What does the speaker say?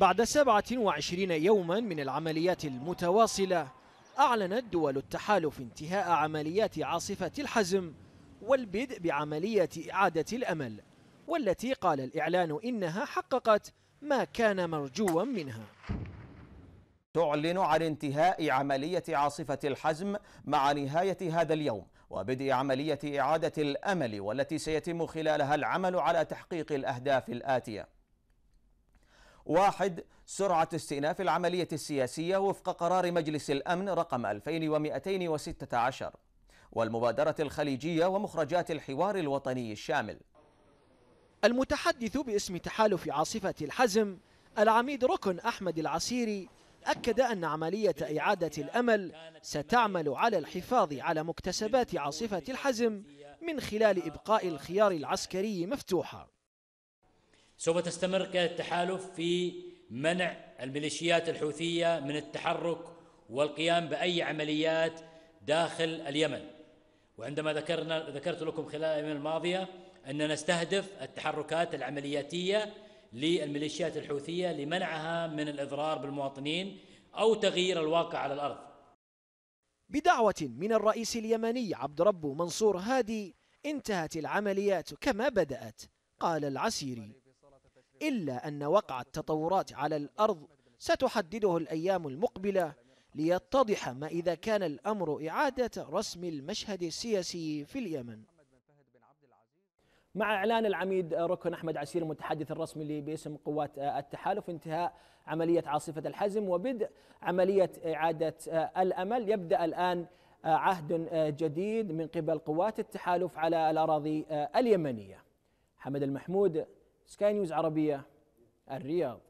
بعد 27 يوما من العمليات المتواصلة أعلنت دول التحالف انتهاء عمليات عاصفة الحزم والبدء بعملية إعادة الأمل والتي قال الإعلان إنها حققت ما كان مرجوا منها تعلن عن انتهاء عملية عاصفة الحزم مع نهاية هذا اليوم وبدء عملية إعادة الأمل والتي سيتم خلالها العمل على تحقيق الأهداف الآتية واحد سرعة استئناف العملية السياسية وفق قرار مجلس الأمن رقم 2216 والمبادرة الخليجية ومخرجات الحوار الوطني الشامل المتحدث باسم تحالف عاصفة الحزم العميد ركن أحمد العسيري أكد أن عملية إعادة الأمل ستعمل على الحفاظ على مكتسبات عاصفة الحزم من خلال إبقاء الخيار العسكري مفتوحا سوف تستمر قيادة التحالف في منع الميليشيات الحوثية من التحرك والقيام بأي عمليات داخل اليمن وعندما ذكرنا ذكرت لكم خلال الأيام الماضية أننا نستهدف التحركات العملياتية للميليشيات الحوثية لمنعها من الإضرار بالمواطنين أو تغيير الواقع على الأرض بدعوة من الرئيس اليمني عبد ربه منصور هادي انتهت العمليات كما بدأت قال العسيري إلا أن وقع التطورات على الأرض ستحدده الأيام المقبلة ليتضح ما إذا كان الأمر إعادة رسم المشهد السياسي في اليمن مع إعلان العميد ركن أحمد عسير المتحدث الرسمي باسم قوات التحالف انتهاء عملية عاصفة الحزم وبدء عملية إعادة الأمل يبدأ الآن عهد جديد من قبل قوات التحالف على الأراضي اليمنية حمد المحمود سكاي نيوز عربية الرياض